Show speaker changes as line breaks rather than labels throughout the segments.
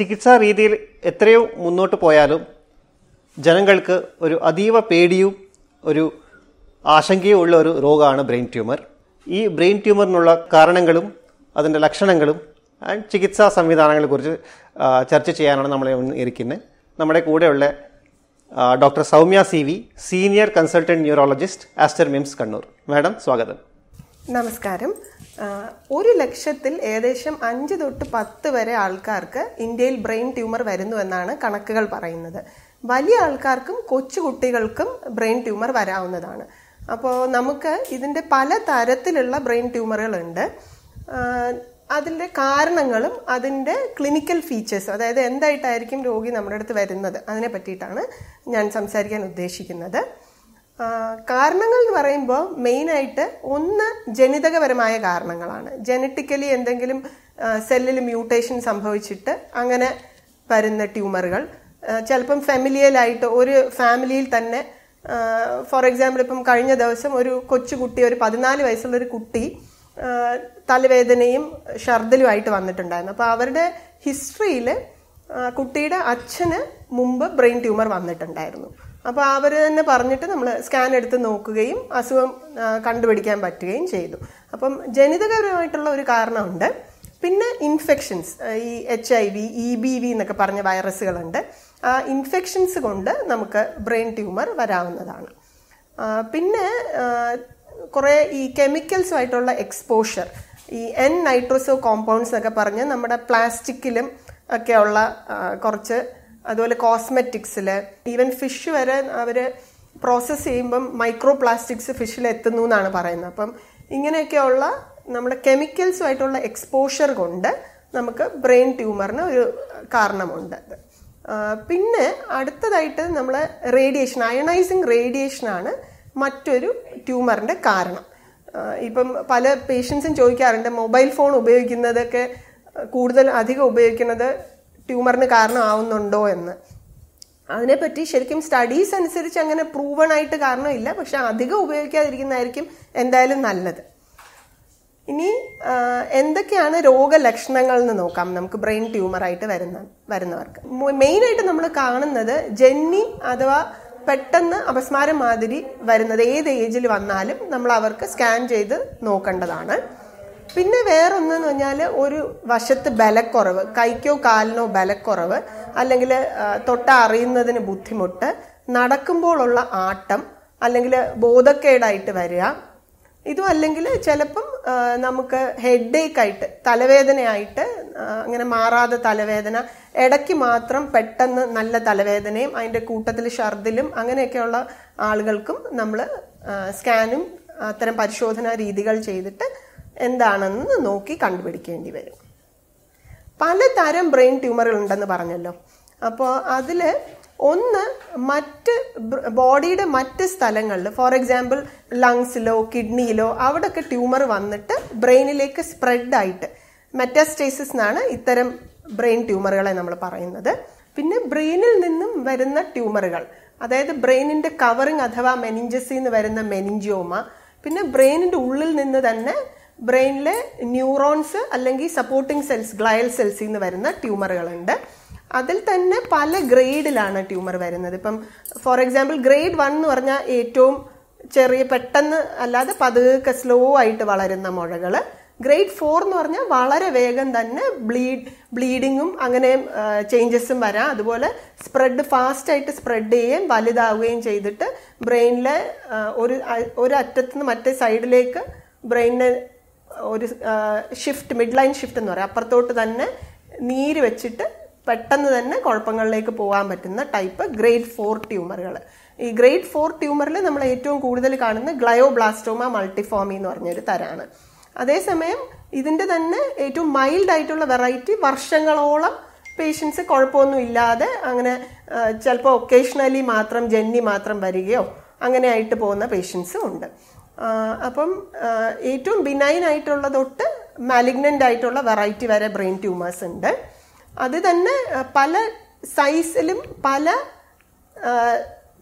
ചികിത്സാ രീതിയിൽ എത്രയോ മുന്നോട്ട് പോയാലും ജനങ്ങൾക്ക് ഒരു അതീവ പേടിയും ഒരു ആശങ്കയും ഉള്ള ഒരു രോഗമാണ് ബ്രെയിൻ ട്യൂമർ ഈ ബ്രെയിൻ ട്യൂമറിനുള്ള കാരണങ്ങളും അതിൻ്റെ ലക്ഷണങ്ങളും ആൻഡ് ചികിത്സാ സംവിധാനങ്ങളെ കുറിച്ച് ചർച്ച ചെയ്യാനാണ് നമ്മളെ ഇരിക്കുന്നത് നമ്മുടെ കൂടെയുള്ള doctor Soumya C V senior consultant neurologist Aster MIMS Kannur madam സ്വാഗതം
നമസ്കാരം ഒരു ലക്ഷത്തിൽ ഏകദേശം അഞ്ച് തൊട്ട് പത്ത് വരെ ആൾക്കാർക്ക് ഇന്ത്യയിൽ ബ്രെയിൻ ട്യൂമർ വരുന്നു എന്നാണ് കണക്കുകൾ പറയുന്നത് വലിയ ആൾക്കാർക്കും കൊച്ചു കുട്ടികൾക്കും ബ്രെയിൻ ട്യൂമർ വരാവുന്നതാണ് അപ്പോൾ നമുക്ക് ഇതിൻ്റെ പല തരത്തിലുള്ള ബ്രെയിൻ ട്യൂമറുകളുണ്ട് അതിൻ്റെ കാരണങ്ങളും അതിൻ്റെ ക്ലിനിക്കൽ ഫീച്ചേഴ്സ് അതായത് എന്തായിട്ടായിരിക്കും രോഗി നമ്മുടെ അടുത്ത് വരുന്നത് അതിനെ പറ്റിയിട്ടാണ് ഞാൻ സംസാരിക്കാൻ ഉദ്ദേശിക്കുന്നത് കാരണങ്ങൾ എന്ന് പറയുമ്പോൾ മെയിനായിട്ട് ഒന്ന് ജനിതകപരമായ കാരണങ്ങളാണ് ജനറ്റിക്കലി എന്തെങ്കിലും സെല്ലിൽ മ്യൂട്ടേഷൻ സംഭവിച്ചിട്ട് അങ്ങനെ വരുന്ന ട്യൂമറുകൾ ചിലപ്പം ഫെമിലിയലായിട്ട് ഒരു ഫാമിലിയിൽ തന്നെ ഫോർ എക്സാമ്പിൾ ഇപ്പം കഴിഞ്ഞ ദിവസം ഒരു കൊച്ചുകുട്ടി ഒരു പതിനാല് വയസ്സുള്ള ഒരു കുട്ടി തലവേദനയും ഷർദിലുമായിട്ട് വന്നിട്ടുണ്ടായിരുന്നു അപ്പോൾ അവരുടെ ഹിസ്റ്ററിയിൽ കുട്ടിയുടെ അച്ഛന് മുമ്പ് ബ്രെയിൻ ട്യൂമർ വന്നിട്ടുണ്ടായിരുന്നു അപ്പോൾ അവർ തന്നെ പറഞ്ഞിട്ട് നമ്മൾ സ്കാൻ എടുത്ത് നോക്കുകയും അസുഖം കണ്ടുപിടിക്കാൻ പറ്റുകയും ചെയ്തു അപ്പം ജനിതകപരമായിട്ടുള്ള ഒരു കാരണമുണ്ട് പിന്നെ ഇൻഫെക്ഷൻസ് ഈ H I V E B V എന്നൊക്കെ പറഞ്ഞ വൈറസുകളുണ്ട് ആ ഇൻഫെക്ഷൻസ് കൊണ്ട് നമുക്ക് ബ്രെയിൻ ട്യൂമർ വരാവുന്നതാണ് പിന്നെ കുറേ ഈ കെമിക്കൽസുമായിട്ടുള്ള എക്സ്പോഷർ ഈ എൻ നൈട്രോസോ കോമ്പൗണ്ട്സ് എന്നൊക്കെ പറഞ്ഞ് നമ്മുടെ പ്ലാസ്റ്റിക്കിലും ഒക്കെയുള്ള കുറച്ച് അതുപോലെ കോസ്മെറ്റിക്സിൽ ഈവൻ ഫിഷ് വരെ അവർ പ്രോസസ്സ് ചെയ്യുമ്പം മൈക്രോ പ്ലാസ്റ്റിക്സ് ഫിഷിൽ എത്തുന്നു എന്നാണ് പറയുന്നത് അപ്പം ഇങ്ങനെയൊക്കെയുള്ള നമ്മുടെ കെമിക്കൽസുമായിട്ടുള്ള എക്സ്പോഷർ കൊണ്ട് നമുക്ക് ബ്രെയിൻ ട്യൂമറിന് ഒരു കാരണമുണ്ട് പിന്നെ അടുത്തതായിട്ട് നമ്മൾ റേഡിയേഷൻ അയണൈസിങ് റേഡിയേഷനാണ് മറ്റൊരു ട്യൂമറിൻ്റെ കാരണം ഇപ്പം പല പേഷ്യൻസും ചോദിക്കാറുണ്ട് മൊബൈൽ ഫോൺ ഉപയോഗിക്കുന്നതൊക്കെ കൂടുതൽ അധികം ഉപയോഗിക്കുന്നത് ട്യൂമറിന് കാരണമാവുന്നുണ്ടോ എന്ന് അതിനെപ്പറ്റി ശരിക്കും സ്റ്റഡീസ് അനുസരിച്ച് അങ്ങനെ പ്രൂവൺ ആയിട്ട് കാരണമില്ല പക്ഷെ അധികം ഉപയോഗിക്കാതിരിക്കുന്നതായിരിക്കും എന്തായാലും നല്ലത് ഇനി എന്തൊക്കെയാണ് രോഗലക്ഷണങ്ങൾ എന്ന് നോക്കാം നമുക്ക് ബ്രെയിൻ ട്യൂമറായിട്ട് വരുന്ന വരുന്നവർക്ക് മെയിനായിട്ട് നമ്മൾ കാണുന്നത് ജന്നി അഥവാ പെട്ടെന്ന് അപസ്മാരം മാതിരി വരുന്നത് ഏത് ഏജിൽ വന്നാലും നമ്മൾ അവർക്ക് സ്കാൻ ചെയ്ത് നോക്കേണ്ടതാണ് പിന്നെ വേറൊന്നെന്ന് പറഞ്ഞാൽ ഒരു വശത്ത് ബലക്കുറവ് കൈക്കോ കാലിനോ ബലക്കുറവ് അല്ലെങ്കിൽ തൊട്ട അറിയുന്നതിന് ബുദ്ധിമുട്ട് നടക്കുമ്പോഴുള്ള ആട്ടം അല്ലെങ്കിൽ ബോധക്കേടായിട്ട് വരിക ഇതും അല്ലെങ്കിൽ ചിലപ്പം നമുക്ക് ഹെഡ് ആയിട്ട് തലവേദനയായിട്ട് അങ്ങനെ മാറാതെ തലവേദന ഇടയ്ക്ക് മാത്രം പെട്ടെന്ന് നല്ല തലവേദനയും അതിൻ്റെ കൂട്ടത്തിൽ ഷർദിലും അങ്ങനെയൊക്കെയുള്ള ആളുകൾക്കും നമ്മൾ സ്കാനും അത്തരം പരിശോധനാ രീതികൾ ചെയ്തിട്ട് എന്താണെന്ന് നോക്കി കണ്ടുപിടിക്കേണ്ടി വരും പലതരം ബ്രെയിൻ ട്യൂമറുകൾ ഉണ്ടെന്ന് പറഞ്ഞല്ലോ അപ്പോൾ അതിൽ ഒന്ന് മറ്റ് ബോഡിയുടെ മറ്റ് സ്ഥലങ്ങളിൽ ഫോർ എക്സാമ്പിൾ ലങ്സിലോ കിഡ്നിയിലോ അവിടെയൊക്കെ ട്യൂമർ വന്നിട്ട് ബ്രെയിനിലേക്ക് സ്പ്രെഡായിട്ട് മെറ്റാസ്റ്റേസിസ് എന്നാണ് ഇത്തരം ബ്രെയിൻ ട്യൂമറുകളെ നമ്മൾ പറയുന്നത് പിന്നെ ബ്രെയിനിൽ നിന്നും വരുന്ന ട്യൂമറുകൾ അതായത് ബ്രെയിനിൻ്റെ കവറിങ് അഥവാ മെനിഞ്ചസിൽ നിന്ന് വരുന്ന മെനിഞ്ചിയോമ പിന്നെ ബ്രെയിനിൻ്റെ ഉള്ളിൽ നിന്ന് തന്നെ ബ്രെയിനിലെ ന്യൂറോൺസ് അല്ലെങ്കിൽ സപ്പോർട്ടിംഗ് സെൽസ് ഗ്ലയൽ സെൽസിൽ നിന്ന് വരുന്ന ട്യൂമറുകളുണ്ട് അതിൽ തന്നെ പല ഗ്രേഡിലാണ് ട്യൂമർ വരുന്നത് ഇപ്പം ഫോർ എക്സാമ്പിൾ ഗ്രേഡ് വൺ എന്ന് പറഞ്ഞാൽ ഏറ്റവും ചെറിയ പെട്ടെന്ന് അല്ലാതെ പതുക്കെ സ്ലോ ആയിട്ട് വളരുന്ന മുഴകൾ ഗ്രേഡ് ഫോർ എന്ന് പറഞ്ഞാൽ വളരെ വേഗം തന്നെ ബ്ലീഡ് ബ്ലീഡിങ്ങും അങ്ങനെ ചേഞ്ചസും വരാം അതുപോലെ സ്പ്രെഡ് ഫാസ്റ്റായിട്ട് സ്പ്രെഡ് ചെയ്യുകയും വലുതാവുകയും ചെയ്തിട്ട് ബ്രെയിനിലെ ഒരു ഒരു അറ്റത്തുനിന്ന് മറ്റേ സൈഡിലേക്ക് ബ്രെയിനിനെ ഒരു ഷിഫ്റ്റ് മിഡ് ലൈൻ ഷിഫ്റ്റ് എന്ന് പറയാം അപ്പുറത്തോട്ട് തന്നെ നീര് വെച്ചിട്ട് പെട്ടെന്ന് തന്നെ കുഴപ്പങ്ങളിലേക്ക് പോകാൻ പറ്റുന്ന ടൈപ്പ് ഗ്രേഡ് ഫോർ ട്യൂമറുകൾ ഈ ഗ്രേഡ് ഫോർ ട്യൂമറിൽ നമ്മൾ ഏറ്റവും കൂടുതൽ കാണുന്ന ഗ്ലയോബ്ലാസ്റ്റോമ മൾട്ടിഫോമി എന്ന് പറഞ്ഞൊരു തരാണ് അതേസമയം ഇതിൻ്റെ തന്നെ ഏറ്റവും മൈൽഡ് ആയിട്ടുള്ള വെറൈറ്റി വർഷങ്ങളോളം പേഷ്യൻസ് കുഴപ്പമൊന്നും ഇല്ലാതെ അങ്ങനെ ചിലപ്പോൾ ഒക്കേഷണലി മാത്രം ജന്നി മാത്രം വരികയോ അങ്ങനെയായിട്ട് പോകുന്ന പേഷ്യൻസും ഉണ്ട് അപ്പം ഏറ്റവും ബിനൈൻ ആയിട്ടുള്ള തൊട്ട് മാലിഗ്നൻ്റ് ആയിട്ടുള്ള വെറൈറ്റി വരെ ബ്രെയിൻ ട്യൂമേഴ്സ് ഉണ്ട് അത് തന്നെ പല സൈസിലും പല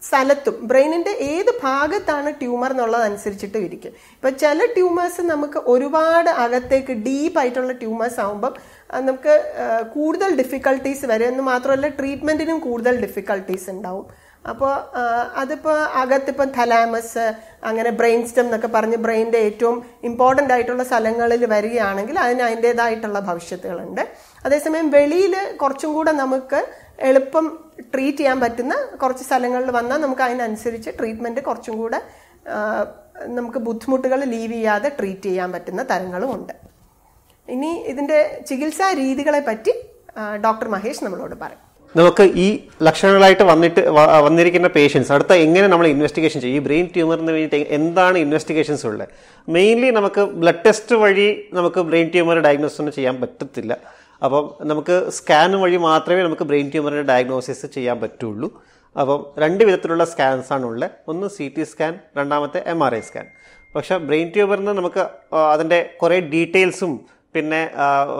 സ്ഥലത്തും ബ്രെയിനിൻ്റെ ഏത് ഭാഗത്താണ് ട്യൂമർ എന്നുള്ളതനുസരിച്ചിട്ടും ഇരിക്കും ഇപ്പം ചില ട്യൂമേഴ്സ് നമുക്ക് ഒരുപാട് അകത്തേക്ക് ഡീപ്പ് ആയിട്ടുള്ള ട്യൂമേഴ്സ് ആകുമ്പം നമുക്ക് കൂടുതൽ ഡിഫിക്കൽട്ടീസ് വരും എന്ന് മാത്രമല്ല ട്രീറ്റ്മെൻറ്റിനും കൂടുതൽ ഡിഫിക്കൽട്ടീസ് ഉണ്ടാവും അപ്പോൾ അതിപ്പോൾ അകത്തിപ്പം തലാമസ് അങ്ങനെ ബ്രെയിൻ സ്റ്റം എന്നൊക്കെ പറഞ്ഞ് ബ്രെയിൻ്റെ ഏറ്റവും ഇമ്പോർട്ടൻ്റ് ആയിട്ടുള്ള സ്ഥലങ്ങളിൽ വരികയാണെങ്കിൽ അതിന് അതിൻ്റേതായിട്ടുള്ള ഭവിഷ്യത്തുകളുണ്ട് അതേസമയം വെളിയിൽ കുറച്ചും കൂടെ നമുക്ക് എളുപ്പം ട്രീറ്റ് ചെയ്യാൻ പറ്റുന്ന കുറച്ച് സ്ഥലങ്ങളിൽ വന്നാൽ നമുക്ക് അതിനനുസരിച്ച് ട്രീറ്റ്മെൻറ്റ് കുറച്ചും കൂടെ നമുക്ക് ബുദ്ധിമുട്ടുകൾ ലീവ് ചെയ്യാതെ ട്രീറ്റ് ചെയ്യാൻ പറ്റുന്ന തരങ്ങളും ഉണ്ട് ഇനി ഇതിൻ്റെ ചികിത്സാ രീതികളെ പറ്റി ഡോക്ടർ മഹേഷ് നമ്മളോട് പറയും
നമുക്ക് ഈ ലക്ഷണങ്ങളായിട്ട് വന്നിട്ട് വന്നിരിക്കുന്ന പേഷ്യൻസ് അടുത്ത എങ്ങനെ നമ്മൾ ഇൻവെസ്റ്റിഗേഷൻ ചെയ്യും ഈ ബ്രെയിൻ ട്യൂമറിന് വേണ്ടിയിട്ട് എന്താണ് ഇൻവെസ്റ്റിഗേഷൻസ് ഉള്ളത് മെയിൻലി നമുക്ക് ബ്ലഡ് ടെസ്റ്റ് വഴി നമുക്ക് ബ്രെയിൻ ട്യൂമർ ഡയഗ്നോസ് ഒന്നും ചെയ്യാൻ പറ്റത്തില്ല അപ്പം നമുക്ക് സ്കാൻ വഴി മാത്രമേ നമുക്ക് ബ്രെയിൻ ട്യൂമറിൻ്റെ ഡയഗ്നോസിസ് ചെയ്യാൻ പറ്റുള്ളൂ അപ്പം രണ്ട് വിധത്തിലുള്ള സ്കാൻസ് ആണ് ഉള്ളത് ഒന്ന് സി ടി സ്കാൻ രണ്ടാമത്തെ എം ആർ ഐ സ്കാൻ പക്ഷേ ബ്രെയിൻ ട്യൂമറിന് നമുക്ക് അതിൻ്റെ കുറേ ഡീറ്റെയിൽസും പിന്നെ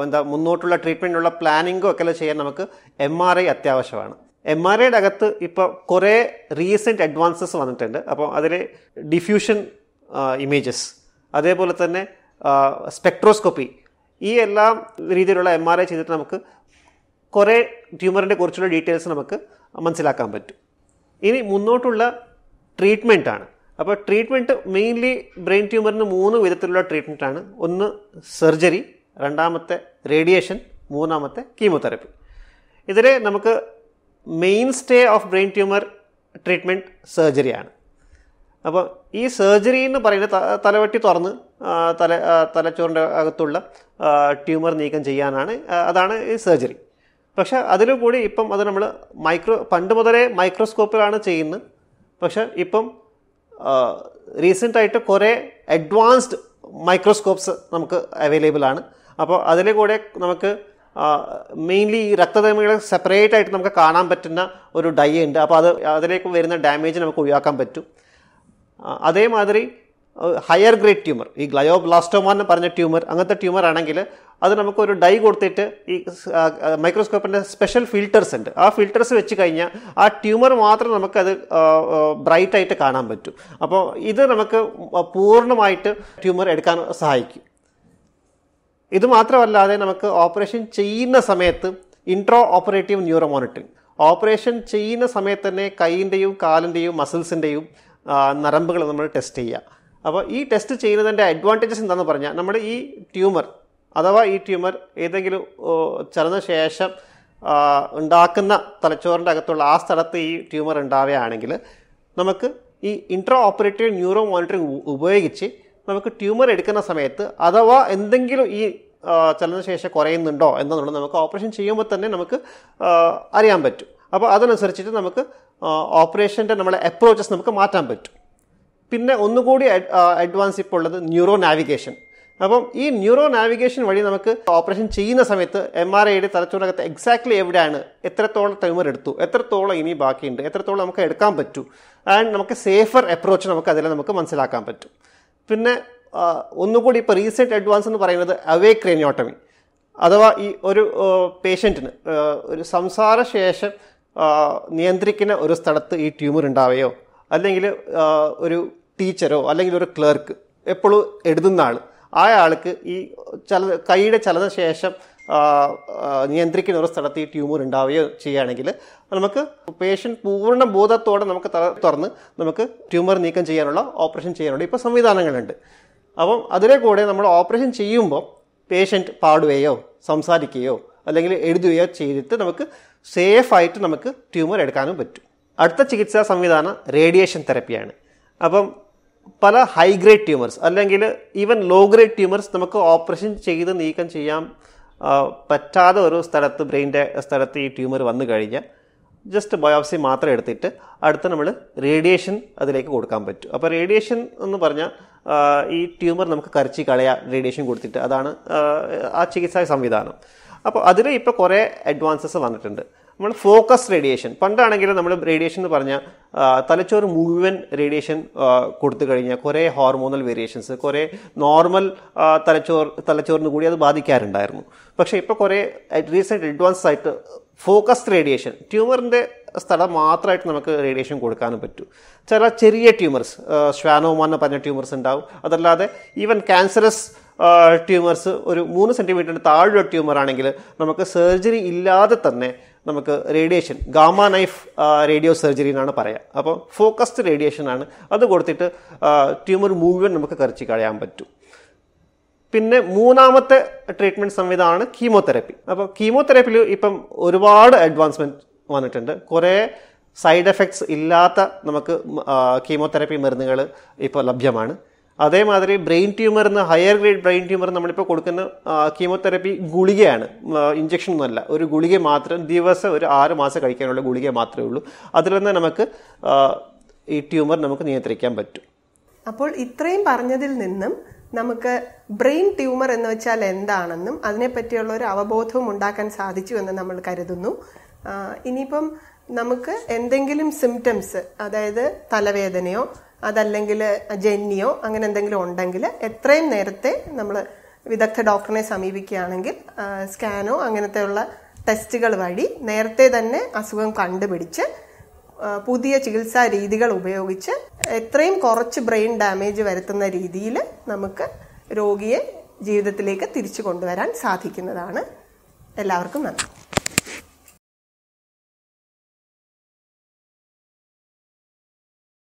എന്താ മുന്നോട്ടുള്ള ട്രീറ്റ്മെൻറ്റുള്ള പ്ലാനിങ്ങോ ഒക്കെ ചെയ്യാൻ നമുക്ക് എം ആർ ഐ അത്യാവശ്യമാണ് എം ആർ ഐയുടെ അകത്ത് ഇപ്പോൾ കുറേ റീസെൻറ്റ് അഡ്വാൻസസ് വന്നിട്ടുണ്ട് അപ്പോൾ അതിൽ ഡിഫ്യൂഷൻ ഇമേജസ് അതേപോലെ തന്നെ സ്പെക്ട്രോസ്കോപ്പി ഈ എല്ലാ രീതിയിലുള്ള എം ആർ ഐ ചെയ്തിട്ട് നമുക്ക് കുറേ ട്യൂമറിൻ്റെ കുറിച്ചുള്ള ഡീറ്റെയിൽസ് നമുക്ക് മനസ്സിലാക്കാൻ പറ്റും ഇനി മുന്നോട്ടുള്ള ട്രീറ്റ്മെൻറ്റാണ് അപ്പോൾ ട്രീറ്റ്മെൻറ്റ് മെയിൻലി ബ്രെയിൻ ട്യൂമറിന് മൂന്ന് വിധത്തിലുള്ള ട്രീറ്റ്മെൻറ്റാണ് ഒന്ന് സർജറി രണ്ടാമത്തെ റേഡിയേഷൻ മൂന്നാമത്തെ കീമോതെറപ്പി ഇതിൽ നമുക്ക് mainstay of brain tumour treatment സർജറിയാണ് അപ്പോൾ ഈ സർജറി എന്ന് പറയുന്നത് തലവെട്ടി തുറന്ന് തല തലച്ചോറിൻ്റെ അകത്തുള്ള ട്യൂമർ നീക്കം ചെയ്യാനാണ് അതാണ് ഈ സർജറി പക്ഷെ അതിലും കൂടി ഇപ്പം അത് നമ്മൾ മൈക്രോ പണ്ട് മുതലേ മൈക്രോസ്കോപ്പിലാണ് ചെയ്യുന്നത് പക്ഷെ ഇപ്പം റീസെൻ്റായിട്ട് കുറേ അഡ്വാൻസ്ഡ് മൈക്രോസ്കോപ്സ് നമുക്ക് അവൈലബിൾ ആണ് അപ്പോൾ അതിലെ കൂടെ നമുക്ക് മെയിൻലി ഈ രക്തധമനികളെ സെപ്പറേറ്റ് ആയിട്ട് നമുക്ക് കാണാൻ പറ്റുന്ന ഒരു ഡൈ ഉണ്ട് അപ്പോൾ അത് അതിലേക്ക് വരുന്ന ഡാമേജ് നമുക്ക് ഒഴിവാക്കാൻ പറ്റും അതേമാതിരി ഹയർ ഗ്രേഡ് ട്യൂമർ ഈ ഗ്ലയോബ്ലാസ്റ്റോമ എന്ന് പറഞ്ഞ ട്യൂമർ അങ്ങനത്തെ ട്യൂമർ ആണെങ്കിൽ അത് നമുക്കൊരു ഡൈ കൊടുത്തിട്ട് ഈ മൈക്രോസ്കോപ്പിൻ്റെ സ്പെഷ്യൽ ഫിൽറ്റേഴ്സ് ഉണ്ട് ആ ഫിൽറ്റേഴ്സ് വെച്ച് കഴിഞ്ഞാൽ ആ ട്യൂമർ മാത്രം നമുക്കത് ബ്രൈറ്റായിട്ട് കാണാൻ പറ്റും അപ്പോൾ ഇത് നമുക്ക് പൂർണ്ണമായിട്ട് ട്യൂമർ എടുക്കാൻ സഹായിക്കും ഇത് മാത്രമല്ലാതെ നമുക്ക് ഓപ്പറേഷൻ ചെയ്യുന്ന സമയത്ത് intraoperative neuro monitoring operation ചെയ്യുന്ന സമയത്ത് തന്നെ കൈയിൻ്റെയും കാലിൻ്റെയും മസിൽസിൻ്റെയും നരമ്പുകൾ നമ്മൾ ടെസ്റ്റ് ചെയ്യുക അപ്പോൾ ഈ ടെസ്റ്റ് ചെയ്യുന്നതിൻ്റെ അഡ്വാൻറ്റേജസ് എന്താണെന്ന് പറഞ്ഞാൽ നമ്മുടെ ഈ ട്യൂമർ അഥവാ ഈ ട്യൂമർ ഏതെങ്കിലും ശേഷം ഉണ്ടാക്കുന്ന തലച്ചോറിൻ്റെ അകത്തുള്ള ആ സ്ഥലത്ത് ഈ ട്യൂമർ ഉണ്ടാവുകയാണെങ്കിൽ നമുക്ക് ഈ ഇൻട്രോ ഓപ്പറേറ്റീവ് ന്യൂറോ മോണിറ്ററിംഗ് ഉപയോഗിച്ച് നമുക്ക് ട്യൂമർ എടുക്കുന്ന സമയത്ത് അഥവാ എന്തെങ്കിലും ഈ ചലനശേഷ കുറയുന്നുണ്ടോ എന്നുള്ളത് നമുക്ക് ഓപ്പറേഷൻ ചെയ്യുമ്പോൾ തന്നെ നമുക്ക് അറിയാൻ പറ്റും അപ്പോൾ അതനുസരിച്ചിട്ട് നമുക്ക് ഓപ്പറേഷൻ്റെ നമ്മളെ അപ്രോച്ചസ് നമുക്ക് മാറ്റാൻ പറ്റും പിന്നെ ഒന്നുകൂടി അഡ്വാൻസ് ഇപ്പോൾ ഉള്ളത് ന്യൂറോ നാവിഗേഷൻ അപ്പം ഈ ന്യൂറോ നാവിഗേഷൻ വഴി നമുക്ക് ഓപ്പറേഷൻ ചെയ്യുന്ന സമയത്ത് എം ആർ ഐയുടെ തലച്ചോറിനകത്ത് എക്സാക്ട്ലി എവിടെയാണ് എത്രത്തോളം ടൈമർ എടുത്തു എത്രത്തോളം ഇനി ബാക്കിയുണ്ട് എത്രത്തോളം നമുക്ക് എടുക്കാൻ പറ്റൂ ആൻഡ് നമുക്ക് സേഫർ അപ്രോച്ച് നമുക്ക് അതിൽ നമുക്ക് മനസ്സിലാക്കാൻ പറ്റും പിന്നെ ഒന്നുകൂടി ഇപ്പോൾ റീസെൻറ്റ് അഡ്വാൻസ് എന്ന് പറയുന്നത് അവേ ക്രേനിയോട്ടമി അഥവാ ഈ ഒരു പേഷ്യൻറ്റിന് ഒരു സംസാരശേഷം നിയന്ത്രിക്കുന്ന ഒരു സ്ഥലത്ത് ഈ ട്യൂമർ ഉണ്ടാവുകയോ അല്ലെങ്കിൽ ഒരു ടീച്ചറോ അല്ലെങ്കിൽ ഒരു ക്ലർക്ക് എപ്പോഴും എഴുതുന്ന ആൾ ആ ആൾക്ക് ഈ ചല കൈയുടെ ചലനശേഷം നിയന്ത്രിക്കുന്ന ഒരു സ്ഥലത്ത് ഈ ട്യൂമർ ഉണ്ടാവുകയോ ചെയ്യുകയാണെങ്കിൽ നമുക്ക് പേഷ്യൻ്റ് പൂർണ്ണ ബോധത്തോടെ നമുക്ക് തുറന്ന് നമുക്ക് ട്യൂമർ നീക്കം ചെയ്യാനുള്ള ഓപ്പറേഷൻ ചെയ്യാനുള്ള ഇപ്പോൾ സംവിധാനങ്ങളുണ്ട് അപ്പം അതിലെ കൂടെ നമ്മൾ ഓപ്പറേഷൻ ചെയ്യുമ്പോൾ പേഷ്യൻറ്റ് പാടുകയോ സംസാരിക്കുകയോ അല്ലെങ്കിൽ എഴുതുകയോ ചെയ്തിട്ട് നമുക്ക് സേഫായിട്ട് നമുക്ക് ട്യൂമർ എടുക്കാനും പറ്റും അടുത്ത ചികിത്സാ സംവിധാനം റേഡിയേഷൻ തെറപ്പിയാണ് അപ്പം പല ഹൈ ഗ്രേഡ് ട്യൂമേഴ്സ് അല്ലെങ്കിൽ ഈവൻ ലോ ഗ്രേഡ് ട്യൂമേഴ്സ് നമുക്ക് ഓപ്പറേഷൻ ചെയ്ത് നീക്കം ചെയ്യാം പറ്റാതെ ഒരു സ്ഥലത്ത് ബ്രെയിൻ്റെ സ്ഥലത്ത് ഈ ട്യൂമർ വന്നു കഴിഞ്ഞാൽ ജസ്റ്റ് ബയോപ്സി മാത്രം എടുത്തിട്ട് അടുത്ത നമ്മൾ റേഡിയേഷൻ അതിലേക്ക് കൊടുക്കാൻ പറ്റും അപ്പോൾ റേഡിയേഷൻ എന്ന് പറഞ്ഞാൽ ഈ ട്യൂമർ നമുക്ക് കരച്ചി കളയാ റേഡിയേഷൻ കൊടുത്തിട്ട് അതാണ് ആ ചികിത്സാ സംവിധാനം അപ്പോൾ അതിൽ ഇപ്പോൾ കുറേ അഡ്വാൻസസ് വന്നിട്ടുണ്ട് നമ്മൾ ഫോക്കസ് റേഡിയേഷൻ പണ്ടാണെങ്കിൽ നമ്മൾ റേഡിയേഷൻ എന്ന് പറഞ്ഞാൽ തലച്ചോറ് മുഴുവൻ റേഡിയേഷൻ കൊടുത്തു കഴിഞ്ഞാൽ കുറേ ഹോർമോണൽ വേരിയേഷൻസ് കുറേ നോർമൽ തലച്ചോർ തലച്ചോറിന് കൂടി അത് ബാധിക്കാറുണ്ടായിരുന്നു പക്ഷേ ഇപ്പോൾ കുറേ റീസെൻറ്റ് അഡ്വാൻസ് ആയിട്ട് ഫോക്കസ്ഡ് റേഡിയേഷൻ ട്യൂമറിൻ്റെ സ്ഥലം മാത്രമായിട്ട് നമുക്ക് റേഡിയേഷൻ കൊടുക്കാനും പറ്റും ചില ചെറിയ ട്യൂമർസ് ശ്വാനോമാൻ എന്ന് പറഞ്ഞ ട്യൂമർസ് ഉണ്ടാവും അതല്ലാതെ ഈവൻ ക്യാൻസറസ് ട്യൂമേഴ്സ് ഒരു മൂന്ന് സെൻറ്റിമീറ്ററിന് താഴെ ട്യൂമർ ആണെങ്കിൽ നമുക്ക് സർജറി ഇല്ലാതെ തന്നെ നമുക്ക് radiation gamma knife radiosurgery എന്നാണ് പറയാം അപ്പോൾ ഫോക്കസ്ഡ് റേഡിയേഷൻ ആണ് അത് കൊടുത്തിട്ട് ട്യൂമർ മുഴുവൻ നമുക്ക് കറിച്ച് കളയാൻ പറ്റും പിന്നെ മൂന്നാമത്തെ ട്രീറ്റ്മെൻറ്റ് സംവിധാനമാണ് കീമോതെറാപ്പി അപ്പോൾ കീമോതെറാപ്പിയിൽ ഇപ്പം ഒരുപാട് അഡ്വാൻസ്മെൻറ്റ് വന്നിട്ടുണ്ട് കുറേ സൈഡ് എഫക്ട്സ് ഇല്ലാത്ത നമുക്ക് കീമോതെറാപ്പി മരുന്നുകൾ ഇപ്പോൾ ലഭ്യമാണ് അതേമാതിരി ബ്രെയിൻ ട്യൂമർ എന്ന ഹയർ ഗ്രേഡ് ബ്രെയിൻ ട്യൂമർ നമ്മളിപ്പോൾ കൊടുക്കുന്ന കീമോതെറപ്പി ഗുളികയാണ് ഇഞ്ചക്ഷൻ ഒന്നുമല്ല ഒരു ഗുളിക മാത്രം ദിവസം ഒരു ആറ് മാസം കഴിക്കാനുള്ള ഗുളിക മാത്രമേ ഉള്ളൂ അതിൽ തന്നെ നമുക്ക് ഈ ട്യൂമർ നമുക്ക് നിയന്ത്രിക്കാൻ പറ്റും
അപ്പോൾ ഇത്രയും പറഞ്ഞതിൽ നിന്നും നമുക്ക് ബ്രെയിൻ ട്യൂമർ എന്ന് വെച്ചാൽ എന്താണെന്നും അതിനെപ്പറ്റിയുള്ള ഒരു അവബോധവും ഉണ്ടാക്കാൻ സാധിച്ചു എന്ന് നമ്മൾ കരുതുന്നു ഇനിയിപ്പം നമുക്ക് എന്തെങ്കിലും സിംറ്റംസ് അതായത് തലവേദനയോ അതല്ലെങ്കിൽ ജന്യോ അങ്ങനെ എന്തെങ്കിലും ഉണ്ടെങ്കിൽ എത്രയും നേരത്തെ നമ്മൾ വിദഗ്ധ ഡോക്ടറിനെ സമീപിക്കുകയാണെങ്കിൽ സ്കാനോ ഉള്ള ടെസ്റ്റുകൾ വഴി നേരത്തെ തന്നെ അസുഖം കണ്ടുപിടിച്ച് പുതിയ ചികിത്സാ രീതികൾ ഉപയോഗിച്ച് എത്രയും കുറച്ച് ബ്രെയിൻ ഡാമേജ് വരുത്തുന്ന രീതിയിൽ നമുക്ക് രോഗിയെ ജീവിതത്തിലേക്ക് തിരിച്ചു കൊണ്ടുവരാൻ സാധിക്കുന്നതാണ് എല്ലാവർക്കും നന്ദി